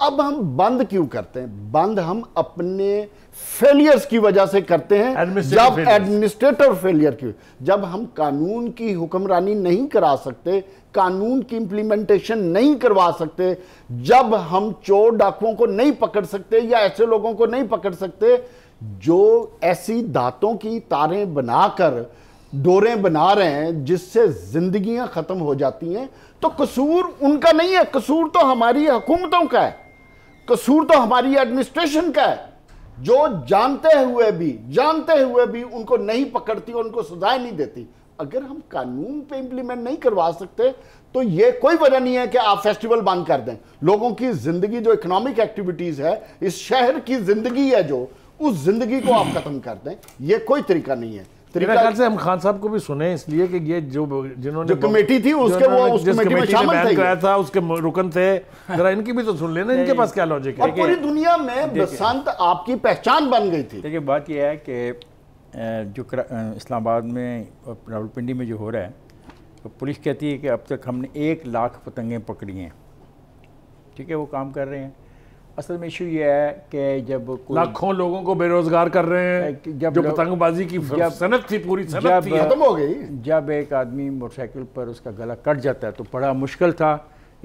अब हम बंद क्यों करते हैं बंद हम अपने फेलियर्स की वजह से करते हैं जब एडमिनिस्ट्रेटर फेलियर की जब हम कानून की हुक्मरानी नहीं करा सकते कानून की इंप्लीमेंटेशन नहीं करवा सकते जब हम चोर डाकुओं को नहीं पकड़ सकते या ऐसे लोगों को नहीं पकड़ सकते जो ऐसी दांतों की तारें बनाकर डोरें बना रहे हैं जिससे जिंदगियां ख़त्म हो जाती हैं तो कसूर उनका नहीं है कसूर तो हमारी हुकूमतों का है कसूर तो हमारी एडमिनिस्ट्रेशन का है जो जानते हुए भी जानते हुए भी उनको नहीं पकड़ती और उनको सजाएं नहीं देती अगर हम कानून पे इंप्लीमेंट नहीं करवा सकते तो ये कोई वजह नहीं है कि आप फेस्टिवल बंद कर दें लोगों की जिंदगी जो इकोनॉमिक एक्टिविटीज है इस शहर की जिंदगी है जो उस जिंदगी को आप खत्म कर दें यह कोई तरीका नहीं है मेरा तो ख्याल से हम खान साहब को भी सुने इसलिए कि ये जो जिन्होंने जो कमेटी थी उसके वो उस कमेटी में शामिल थे कराया था उसके रुकन थे हाँ। जरा इनकी भी तो सुन लेना इनके पास क्या लॉजिक है पूरी दुनिया में बसंत आपकी पहचान बन गई थी देखिए बात यह है कि जो इस्लामाबाद में रावलपिंडी में जो हो रहा है तो पुलिस कहती है कि अब तक हमने एक लाख पतंगे पकड़ी हैं ठीक है वो काम कर रहे हैं असल में इशू ये है कि जब लाखों लोगों को बेरोजगार कर रहे हैं जब जो पतंगबाजी की जब सनत थी पूरी सनत जब, थी खत्म हो गई जब एक आदमी मोटरसाइकिल पर उसका गला कट जाता है तो बड़ा मुश्किल था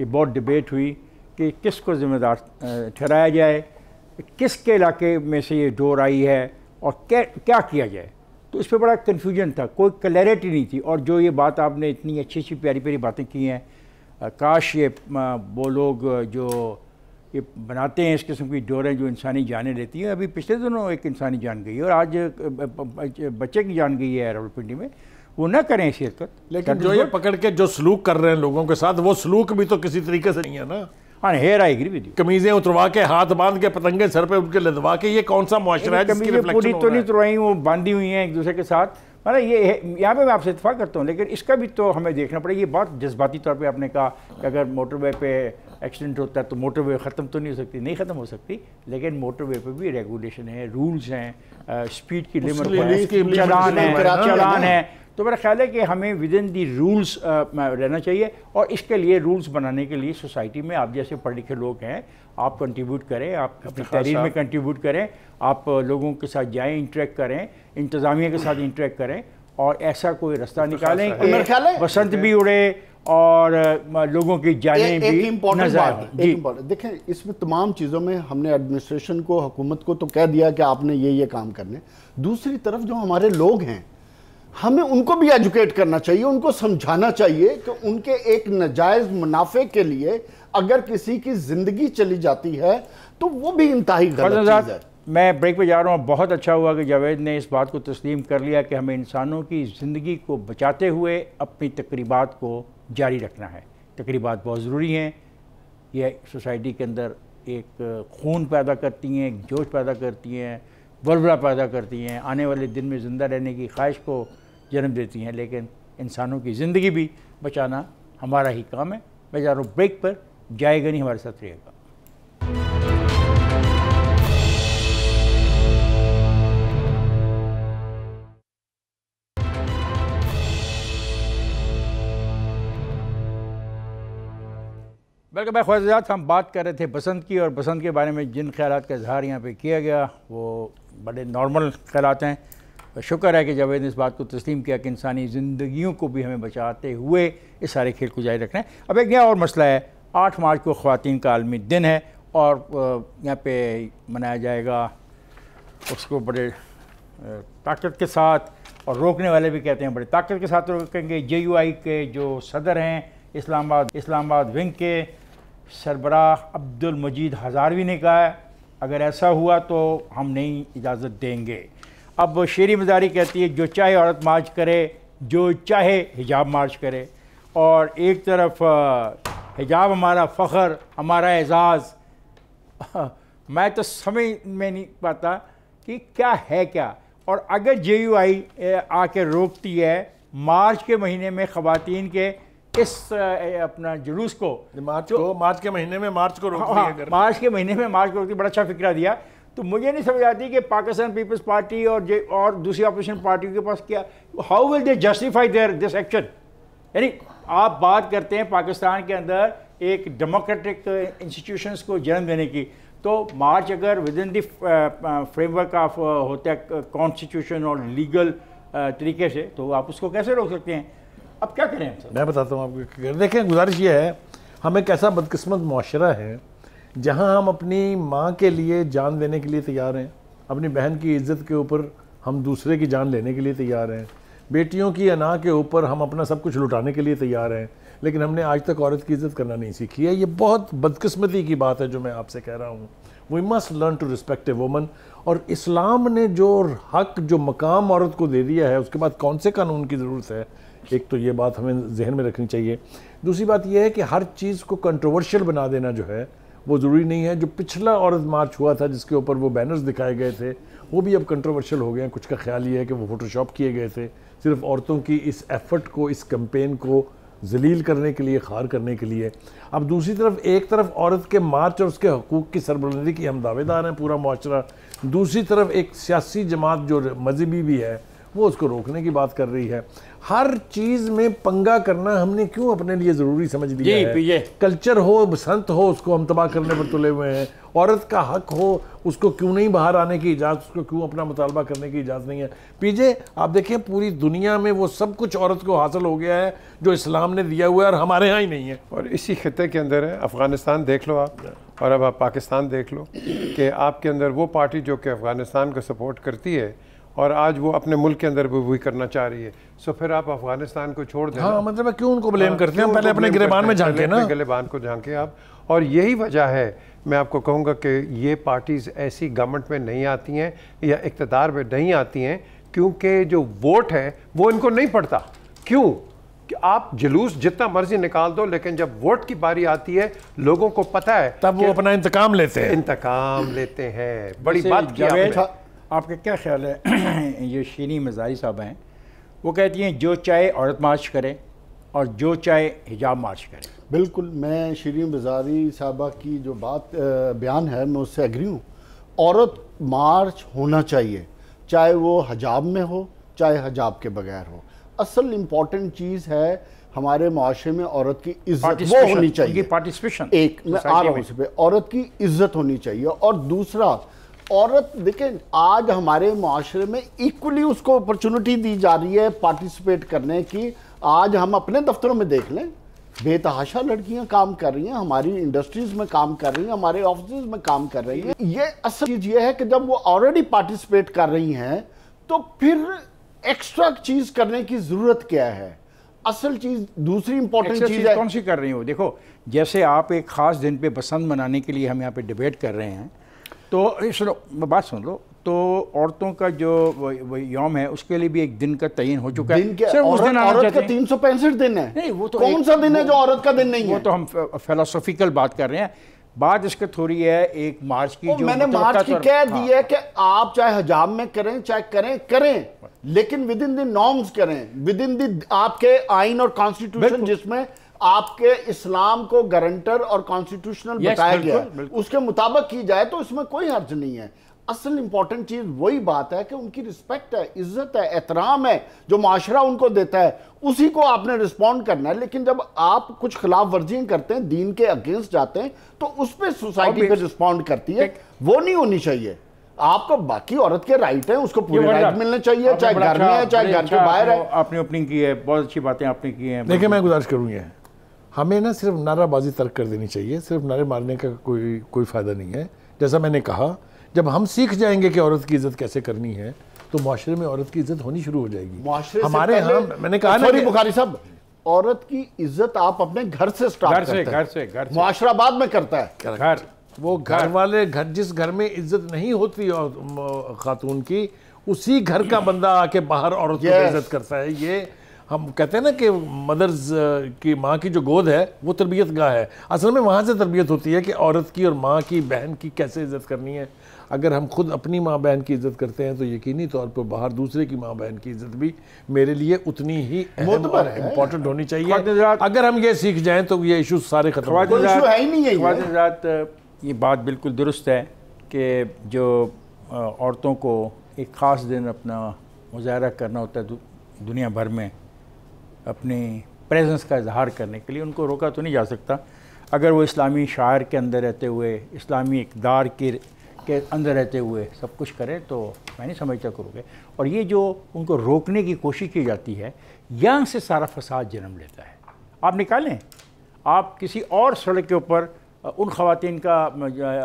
ये बहुत डिबेट हुई कि किसको जिम्मेदार ठहराया जाए किसके इलाके में से ये डोर आई है और क्या क्या किया जाए तो इस पर बड़ा कन्फ्यूजन था कोई क्लैरिटी नहीं थी और जो ये बात आपने इतनी अच्छी अच्छी प्यारी प्यारी बातें की हैं काश ये वो लोग जो ये बनाते हैं इस किस्म की डोरें जो इंसानी जानें लेती हैं अभी पिछले दिनों एक इंसानी जान गई है और आज बच्चे की जान गई है रावलपिंडी में वो ना करें ऐसी हरकत लेकिन जो ये पकड़ के जो सलूक कर रहे हैं लोगों के साथ वो सलूक भी तो किसी तरीके से नहीं है ना हाँ हेयर आई गिरी कमीजें उतरवा के हाथ बांध के पतंगे सर पे उनके लदवा के ये कौन सा मुआरा तो है पूरी तो नहीं उतरवाई वो बांधी हुई हैं एक दूसरे के साथ मैंने ये यहाँ पे मैं आपसे इतफाक़ करता हूँ लेकिन इसका भी तो हमें देखना पड़ेगा ये बहुत जज्बाती तौर पे आपने कहा कि अगर मोटरवे पे एक्सीडेंट होता है तो मोटरवे ख़त्म तो नहीं हो सकती नहीं ख़त्म हो सकती लेकिन मोटरवे पे भी रेगुलेशन है रूल्स हैं स्पीड की लिमिट चलान है चलान है तो मेरा ख्याल है कि हमें विद इन दी रूल्स रहना चाहिए और इसके लिए रूल्स बनाने के लिए सोसाइटी में आप जैसे पढ़े लिखे लोग हैं आप कंट्रीब्यूट करें आप अपनी तहरीर में कंट्रीब्यूट करें आप लोगों के साथ जाएं इंटरेक्ट करें इंतज़ामिया के साथ इंटरेक्ट करें और ऐसा कोई रास्ता निकालें कि बसंत भी उड़े और लोगों की जाने ए, भी इम्पोर्टेंट देखें इसमें तमाम चीज़ों में हमने एडमिनिस्ट्रेशन को हुकूमत को तो कह दिया कि आपने ये ये काम करने दूसरी तरफ जो हमारे लोग हैं हमें उनको भी एजुकेट करना चाहिए उनको समझाना चाहिए कि उनके एक नजायज़ मुनाफे के लिए अगर किसी की जिंदगी चली जाती है तो वो भी इंतहाई गलत चीज़ है मैं ब्रेक पे जा रहा हूँ बहुत अच्छा हुआ कि जावेद ने इस बात को तस्लीम कर लिया कि हमें इंसानों की ज़िंदगी को बचाते हुए अपनी तकरीबात को जारी रखना है तकरीबात बहुत ज़रूरी हैं यह सोसाइटी के अंदर एक खून पैदा करती हैं जोश पैदा करती हैं बलबरा पैदा करती हैं आने वाले दिन में ज़िंदा रहने की ख्वाहिश को जन्म देती हैं लेकिन इंसानों की ज़िंदगी भी बचाना हमारा ही काम है मैं जा रहा हूँ ब्रेक पर जाएगा नहीं हमारे साथ रहेगा वेलकम बैक ख्वाजात हम बात कर रहे थे बसंत की और बसंत के बारे में जिन ख्याल का इजहार यहाँ पे किया गया वो बड़े नॉर्मल ख्याल हैं और शुक्र है कि जावेद ने इस बात को तस्लीम किया कि इंसानी ज़िंदगियों को भी हमें बचाते हुए इस सारे खेल को जारी रखना है अब एक नया और मसला है आठ मार्च को ख़वान का आलमी दिन है और यहाँ पे मनाया जाएगा उसको बड़े ताकत के साथ और रोकने वाले भी कहते हैं बड़े ताकत के साथ रोकेंगे जे यू आई के जो सदर हैं इस्लामाबाद इस्लामाबाद विंग के सरबरा अब्दुल मजीद हज़ारवी ने कहा है अगर ऐसा हुआ तो हम नहीं इजाज़त देंगे अब शेरी मजारी कहती है जो चाहे औरत मार्च करे जो चाहे हिजाब मार्च करे और एक तरफ हिजाब हमारा फ़ख्र हमारा एज़ाज़ मैं तो समझ में नहीं पाता कि क्या है क्या और अगर जे यू आई आके रोकती है मार्च के महीने में ख़वान के इस अपना जुलूस को मार्च तो को मार्च के महीने में मार्च को रोकती हाँ, है मार्च के महीने में मार्च को रोकती बड़ा अच्छा फिक्रा दिया तो मुझे नहीं समझ आती कि पाकिस्तान पीपल्स पार्टी और जे और दूसरी अपोजिशन पार्टियों के पास क्या how will they justify their this action यानी आप बात करते हैं पाकिस्तान के अंदर एक डेमोक्रेटिक इंस्टीट्यूशन को जन्म देने की तो मार्च अगर within the framework of होता है कॉन्स्टिट्यूशन uh, और लीगल uh, तरीके से तो आप उसको कैसे रोक सकते हैं अब क्या करें सर मैं बताता हूँ आपको देखें गुजारिश यह है हम एक ऐसा बदकस्मत माशरा है जहाँ हम अपनी माँ के लिए जान देने के लिए तैयार हैं अपनी बहन की इज्जत के ऊपर हम दूसरे की जान लेने के लिए तैयार हैं बेटियों की अना के ऊपर हम अपना सब कुछ लुटाने के लिए तैयार हैं लेकिन हमने आज तक औरत की इज्जत करना नहीं सीखी है ये बहुत बदकिस्मती की बात है जो मैं आपसे कह रहा हूँ we must learn to respect a woman और इस्लाम ने जो हक जो मकाम औरत को दे दिया है उसके बाद कौन से कानून की ज़रूरत है एक तो ये बात हमें जहन में रखनी चाहिए दूसरी बात यह है कि हर चीज़ को कंट्रोवर्शियल बना देना जो है वो ज़रूरी नहीं है जो पिछला औरत मार्च हुआ था जिसके ऊपर वो बैनर्स दिखाए गए थे वो भी अब कंट्रोवर्शियल हो गए हैं कुछ का ख्याल ये है कि वो फोटोशॉप किए गए थे सिर्फ औरतों की इस एफर्ट को इस कंपेन को जलील करने के लिए खार करने के लिए अब दूसरी तरफ एक तरफ औरत के मार्च और उसके हकूक़ की सरबरंदी की हम दावेदार हैं पूरा माशरा दूसरी तरफ एक सियासी जमात जो मजहबी भी है वो उसको रोकने की बात कर रही है हर चीज में पंगा करना हमने क्यों अपने लिए जरूरी समझ लिया है तो ये। कल्चर हो संत हो उसको हम तबाह करने पर तुले हुए हैं औरत का हक हो उसको क्यों नहीं बाहर आने की इजाज़त उसको क्यों अपना मुतालबा करने की इजाज़त नहीं है पीजे आप देखें पूरी दुनिया में वो सब कुछ औरत को हासिल हो गया है जो इस्लाम ने दिया हुआ है और हमारे यहाँ ही नहीं है और इसी खत्े के अंदर है अफ़गानिस्तान देख लो आप और अब आप पाकिस्तान देख लो कि आपके अंदर वो पार्टी जो कि अफ़गानिस्तान को सपोर्ट करती है और आज वो अपने मुल्क के अंदर भी वही करना चाह रही है सो फिर आप अफगानिस्तान को छोड़ दें हाँ, मतलब क्यों उनको ब्लेम हाँ, करते हैं पहले अपने गलेबान में झांके ना गलेबान को झांके आप और यही वजह है मैं आपको कहूँगा कि ये पार्टीज़ ऐसी गवर्नमेंट में नहीं आती हैं या इकतदार में नहीं आती हैं क्योंकि जो वोट है वो इनको नहीं पड़ता क्यों कि आप जुलूस जितना मर्जी निकाल दो लेकिन जब वोट की बारी आती है लोगों को पता है तब वो अपना इंतकाम लेते हैं इंतकाम लेते हैं बड़ी बात क्या आपका क्या ख्याल है ये शीनी मजारी साहब हैं वो कहती हैं जो चाहे औरत मार्च करें और जो चाहे हिजाब मार्च करें बिल्कुल मैं शीरी मजारी साहबा की जो बात बयान है मैं उससे एग्री हूँ औरत मार्च होना चाहिए चाहे वो हजाब में हो चाहे हजाब के बगैर हो असल इम्पॉर्टेंट चीज़ है हमारे माशरे में औरत की इज्जत वो होनी चाहिए पार्टिसिपेशन एक मैं आ रहा हूँ उस पर औरत की इज्जत होनी चाहिए और दूसरा औरत देखिए आज हमारे माशरे में इक्वली उसको अपॉर्चुनिटी दी जा रही है पार्टिसिपेट करने की आज हम अपने दफ्तरों में देख लें बेतहाशा लड़कियां काम कर रही हैं हमारी इंडस्ट्रीज में काम कर रही हैं हमारे ऑफिस में काम कर रही हैं ये असल चीज़ ये है कि जब वो ऑलरेडी पार्टिसिपेट कर रही हैं तो फिर एक्स्ट्रा चीज़ करने की ज़रूरत क्या है असल चीज़ दूसरी इंपॉर्टेंट चीज़ कौन सी कर रही हो देखो जैसे आप एक ख़ास दिन पे बसंत मनाने के लिए हम यहाँ पे डिबेट कर रहे हैं तो सुनो बात सुन लो तो औरतों का जो यौम है उसके लिए भी एक दिन का तयन हो चुका दिन है सिर्फ उस दिन औरत का तीन सौ पैंसठ दिन है नहीं वो तो कौन सा दिन है जो औरत का दिन नहीं है वो तो हम फिलोसॉफिकल बात कर रहे हैं बात इसके थोड़ी है एक मार्च की जो मैंने मतलब मार्च की तो- कह दी हाँ। है कि आप चाहे हजाब में करें चाहे करें करें लेकिन विद इन द नॉर्म्स करें विद इन द आपके आइन और कॉन्स्टिट्यूशन जिसमें आपके इस्लाम को गारंटर और कॉन्स्टिट्यूशनल yes, बताया गया है उसके मुताबिक की जाए तो इसमें कोई हर्ज नहीं है असल इंपॉर्टेंट चीज़ वही बात है कि उनकी रिस्पेक्ट है इज्जत है एहतराम है जो माशरा उनको देता है उसी को आपने रिस्पॉन्ड करना है लेकिन जब आप कुछ खिलाफ वर्जियां करते हैं दीन के अगेंस्ट जाते हैं तो उस पर सोसाइटी पर रिस्पॉन्ड करती है वो नहीं होनी चाहिए आपको बाकी औरत के राइट है उसको पूरे राइट मिलने चाहिए चाहे घर में है अच्छा- चाहे घर के अच्छा बाहर है आपने ओपनिंग की है बहुत अच्छी बातें आपने की है देखिए मैं गुजारिश करूँगी हमें ना सिर्फ नाराबाजी तर्क कर देनी चाहिए सिर्फ नारे मारने का कोई कोई फ़ायदा नहीं है जैसा मैंने कहा जब हम सीख जाएंगे कि औरत की इज्जत कैसे करनी है तो माशरे में औरत की इज्जत होनी शुरू हो जाएगी हमारे यहाँ मैंने कहा ना बुखारी साहब औरत की इज्जत आप अपने घर से स्टार्ट घर से घर से घर मुआशराबाद में करता है घर वो घर वाले घर जिस घर में इज्जत नहीं होती खातून की उसी घर का बंदा आके बाहर औरत की इज्जत करता है ये हम कहते हैं ना कि मदर्स की माँ की जो गोद है वो तरबियत गाह है असल में वहाँ से तरबियत होती है कि औरत की और माँ की बहन की कैसे इज़्ज़त करनी है अगर हम खुद अपनी माँ बहन की इज़्ज़त करते हैं तो यकीनी तौर पर बाहर दूसरे की माँ बहन की इज़्ज़त भी मेरे लिए उतनी ही इम्पोर्टेंट तो होनी चाहिए अगर हम ये सीख जाएँ तो ये इशू सारे खत्म ये बात बिल्कुल दुरुस्त है कि जो औरतों को एक ख़ास दिन अपना मुजाहरा करना होता है दुनिया भर में अपने प्रेजेंस का इजहार करने के लिए उनको रोका तो नहीं जा सकता अगर वो इस्लामी शायर के अंदर रहते हुए इस्लामी इकदार के के अंदर रहते हुए सब कुछ करें तो मैं नहीं समझता करोगे और ये जो उनको रोकने की कोशिश की जाती है यहाँ से सारा फसाद जन्म लेता है आप निकालें आप किसी और सड़क के ऊपर उन खातन का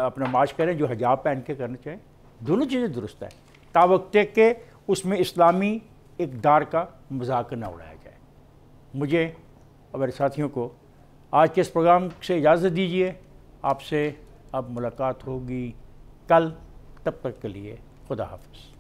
अपना मार्च करें जो हजाब पहन के करना चाहें दोनों चीज़ें दुरुस्त है तावक्ते के उसमें इस्लामी इकदार का मजाक ना उड़ाया मुझे और मेरे साथियों को आज के इस प्रोग्राम से इजाज़त दीजिए आपसे अब मुलाकात होगी कल तब तक के लिए खुदा हाफ